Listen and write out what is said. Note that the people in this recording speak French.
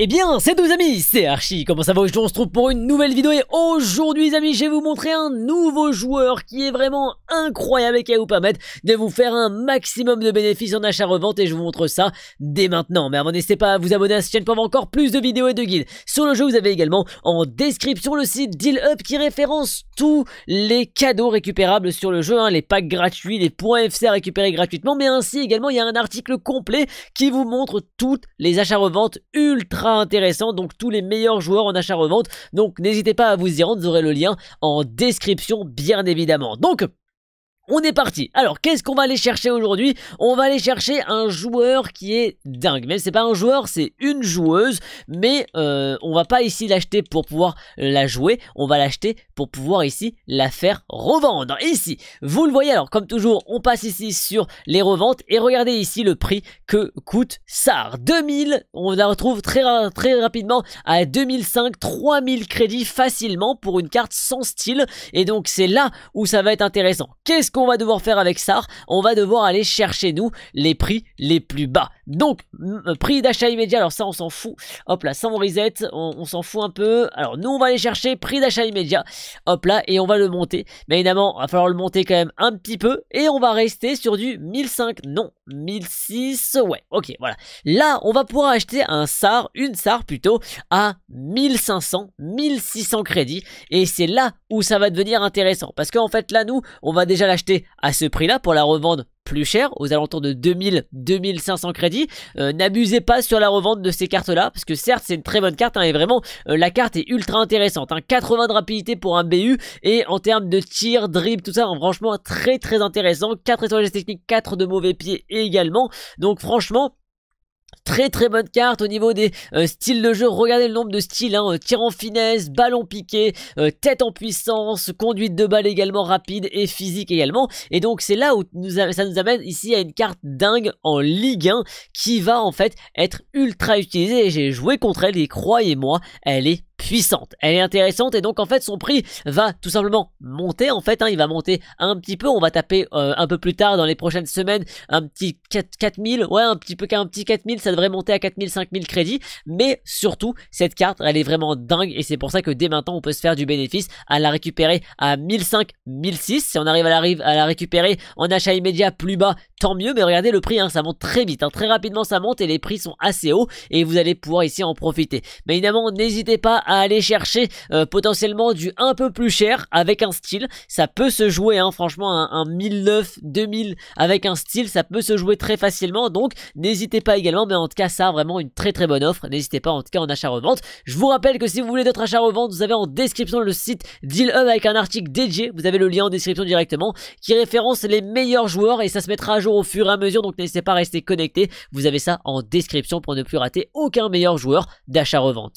Eh bien, c'est nous, amis, c'est Archie, comment ça va Aujourd'hui on se trouve pour une nouvelle vidéo et aujourd'hui les amis, je vais vous montrer un nouveau joueur qui est vraiment incroyable et qui va vous permettre de vous faire un maximum de bénéfices en achat-revente et je vous montre ça dès maintenant. Mais avant n'hésitez pas à vous abonner à cette chaîne pour avoir encore plus de vidéos et de guides. Sur le jeu, vous avez également en description le site DealUp qui référence tous les cadeaux récupérables sur le jeu, hein. les packs gratuits, les points FC à récupérer gratuitement, mais ainsi également il y a un article complet qui vous montre toutes les achats-reventes ultra intéressant. Donc tous les meilleurs joueurs en achat-revente. Donc n'hésitez pas à vous y rendre. Vous aurez le lien en description bien évidemment. Donc on est parti. Alors, qu'est-ce qu'on va aller chercher aujourd'hui On va aller chercher un joueur qui est dingue. Même c'est pas un joueur, c'est une joueuse. Mais euh, on va pas ici l'acheter pour pouvoir la jouer. On va l'acheter pour pouvoir ici la faire revendre. Ici, vous le voyez. Alors, comme toujours, on passe ici sur les reventes et regardez ici le prix que coûte ça, 2000. On la retrouve très très rapidement à 2005, 3000 crédits facilement pour une carte sans style. Et donc, c'est là où ça va être intéressant. Qu'est-ce qu'on va devoir faire avec ça On va devoir aller chercher nous les prix les plus bas. Donc, euh, prix d'achat immédiat, alors ça on s'en fout. Hop là, sans on reset, on, s'en fout un peu. Alors nous on va aller chercher prix d'achat immédiat, hop là, et on va le monter. Mais évidemment, il va falloir le monter quand même un petit peu. Et on va rester sur du 1005, non, 1006, ouais, ok, voilà. Là, on va pouvoir acheter un SAR, une SAR plutôt, à 1500, 1600 crédits. Et c'est là où ça va devenir intéressant. Parce qu'en fait là, nous, on va déjà l'acheter à ce prix-là pour la revendre plus cher, aux alentours de 2000-2500 crédits. Euh, n'abusez pas sur la revente de ces cartes-là, parce que certes c'est une très bonne carte, hein, et vraiment euh, la carte est ultra intéressante. Hein, 80 de rapidité pour un BU, et en termes de tir, dribble, tout ça, hein, franchement très très intéressant. 4 étoiles techniques, 4 de mauvais pieds également. Donc franchement... Très très bonne carte au niveau des euh, styles de jeu. Regardez le nombre de styles. Hein, tir en finesse, ballon piqué, euh, tête en puissance, conduite de balle également rapide et physique également. Et donc c'est là où ça nous amène ici à une carte dingue en Ligue 1 qui va en fait être ultra utilisée. J'ai joué contre elle et croyez-moi, elle est puissante. Elle est intéressante et donc en fait son prix va tout simplement monter en fait, hein. il va monter un petit peu, on va taper euh, un peu plus tard dans les prochaines semaines un petit 4000, ouais un petit peu qu'un petit 4000, ça devrait monter à 4000, 5000 crédits, mais surtout cette carte elle est vraiment dingue et c'est pour ça que dès maintenant on peut se faire du bénéfice à la récupérer à 1005, 1006, si on arrive à la, à la récupérer en achat immédiat plus bas, tant mieux, mais regardez le prix, hein. ça monte très vite, hein. très rapidement ça monte et les prix sont assez hauts et vous allez pouvoir ici en profiter. Mais évidemment n'hésitez pas à aller chercher euh, potentiellement du un peu plus cher avec un style. Ça peut se jouer, hein, franchement, un, 1009, 2000 avec un style, ça peut se jouer très facilement. Donc, n'hésitez pas également. Mais en tout cas, ça, vraiment une très très bonne offre. N'hésitez pas, en tout cas, en achat-revente. Je vous rappelle que si vous voulez d'autres achats-revente, vous avez en description le site Deal avec un article dédié. Vous avez le lien en description directement qui référence les meilleurs joueurs et ça se mettra à jour au fur et à mesure. Donc, n'hésitez pas à rester connecté. Vous avez ça en description pour ne plus rater aucun meilleur joueur d'achat-revente.